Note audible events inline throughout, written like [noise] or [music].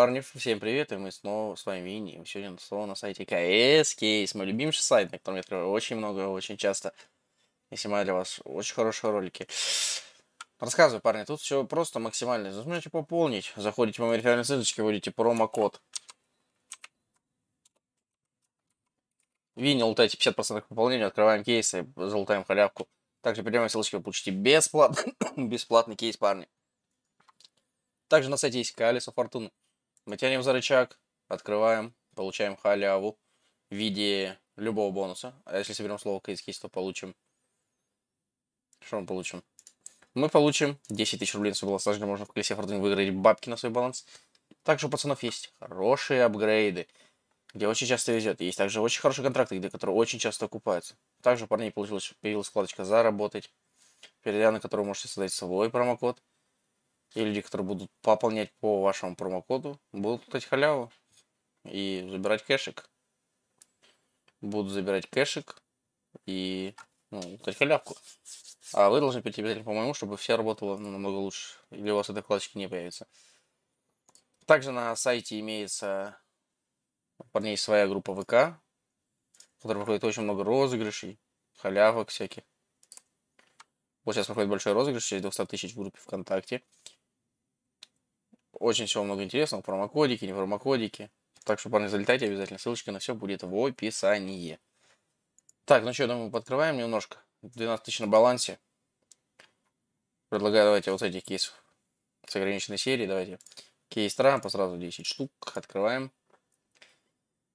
Парни, всем привет, и мы снова с вами Винни. Мы сегодня снова на сайте КС Кейс, мой любимый сайт, на котором я открываю очень много, очень часто. Я снимаю для вас очень хорошие ролики. Рассказываю, парни, тут все просто максимально. Нажмете пополнить, заходите по моей реферальной ссылочке, вводите промокод. Винни, лутайте 50% пополнения, открываем кейсы, залутаем халявку. Также по ссылочки, вы получите бесплатно, [coughs] бесплатный кейс, парни. Также на сайте есть Калиса Фортуны. Мы тянем за рычаг, открываем, получаем халяву в виде любого бонуса. А если соберем слово кейс то получим... Что мы получим? Мы получим 10 тысяч рублей на свой баланс. Также можно в колесе фортуны выиграть бабки на свой баланс. Также у пацанов есть хорошие апгрейды, где очень часто везет. Есть также очень хорошие контракты, где которые очень часто окупаются. Также у парней получилось появилась вкладочка «Заработать», перейдя на которую можете создать свой промокод – и люди, которые будут пополнять по вашему промокоду, будут платить халяву и забирать кэшик. Будут забирать кэшик и ну, платить халявку. А вы должны перейти обязательно по моему, чтобы все работало ну, намного лучше. Или у вас этой вкладочки не появится. Также на сайте имеется парней своя группа ВК, в которой проходит очень много розыгрышей, халявок всяких. Вот сейчас проходит большой розыгрыш, сейчас 200 тысяч в группе ВКонтакте. Очень всего много интересного. Промокодики, не промокодики. Так что, парни, залетайте обязательно. Ссылочка на все будет в описании. Так, ну что, думаю, подкрываем немножко. 12 тысяч на балансе. Предлагаю, давайте, вот этих кейсов с ограниченной серии. Давайте. Кейс Трампа сразу 10 штук. Открываем.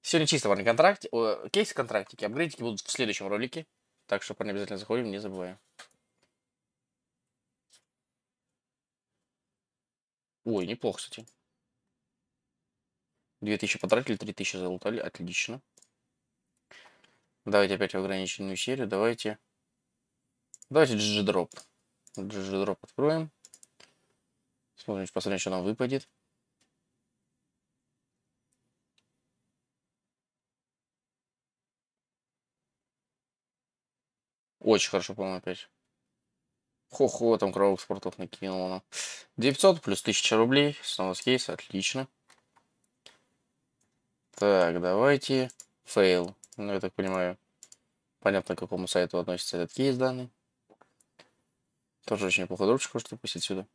Сегодня чисто, парни, контракт. Кейсы контрактики. Апгрейдики будут в следующем ролике. Так что, парни, обязательно заходим, не забываем. Ой, неплохо, кстати. 2000 потратили, 3000 залутали. Отлично. Давайте опять в ограниченную серию. Давайте... Давайте GG-дроп. GG-дроп откроем. Смотрим, посмотрим, что нам выпадет. Очень хорошо, по-моему, опять. Хо-хо, там коробок спортов накинула нам. 900 плюс 1000 рублей. Снова с кейса, отлично. Так, давайте. Фейл. Ну, я так понимаю, понятно, к какому сайту относится этот кейс данный. Тоже очень неплохо дружку, что пустить сюда.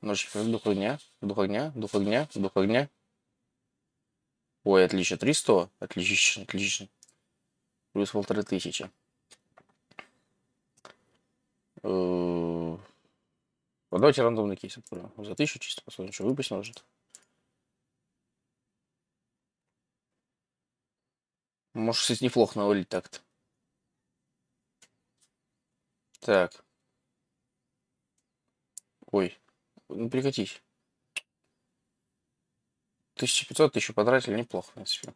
Ночь дух огня, дух огня, дух огня, дух огня. Ой, отлично, 300, отлично, отлично плюс полторы тысячи. Э, ну, давайте рандомный кейс отправим. За тысячу чисто посмотрим, что выпасть может. Может, кстати, неплохо навалить так-то. Так. Ой, ну прикатись. 1500 еще потратили, неплохо, в принципе.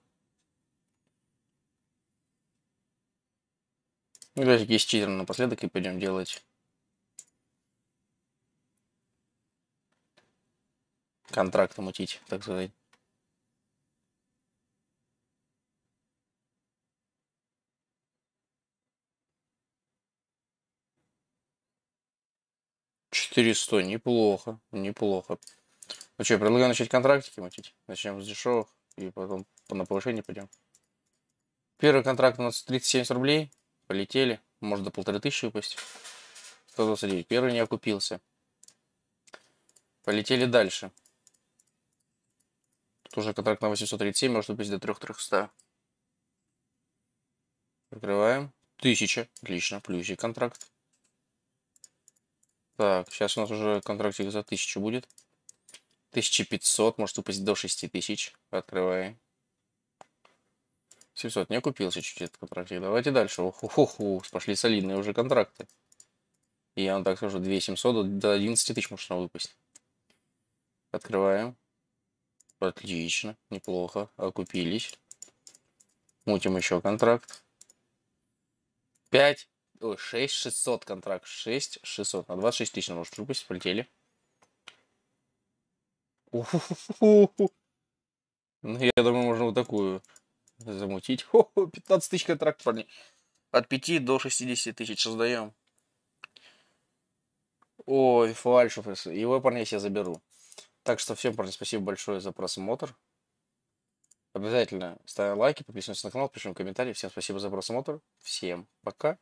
Ну, давайте есть читер напоследок и пойдем делать контракт мутить, так сказать. Четыре сто, неплохо, неплохо. Ну что, я предлагаю начать контрактики мутить. Начнем с дешевых и потом на повышение пойдем. Первый контракт у нас 370 рублей. Полетели. Может до полторы тысячи выпасть. 129. Первый не окупился. Полетели дальше. Тут уже контракт на 837 может упасть до 3300. Закрываем. 1000. Отлично. Плюсик контракт. Так, сейчас у нас уже контрактик за 1000 будет. 1500. Может упасть до 6000. Открываем. 700. Не окупился чуть-чуть этот контрактик. Давайте дальше. Оху-ху-ху. Пошли солидные уже контракты. И я вам так скажу, 2700 до 11 тысяч можно выпасть. Открываем. Отлично. Неплохо. Окупились. Мутим еще контракт. 5. Ой, 600 контракт. 600. На 26 тысяч может выпустить. Полетели. Ну, я думаю, можно вот такую замутить. Хо -хо, 15 тысяч контракт, парни. От 5 до 60 тысяч создаем. Ой, фальшев. Его, парни, я себе заберу. Так что всем, парни, спасибо большое за просмотр. Обязательно ставим лайки, подписываемся на канал, пишем комментарии. Всем спасибо за просмотр. Всем пока.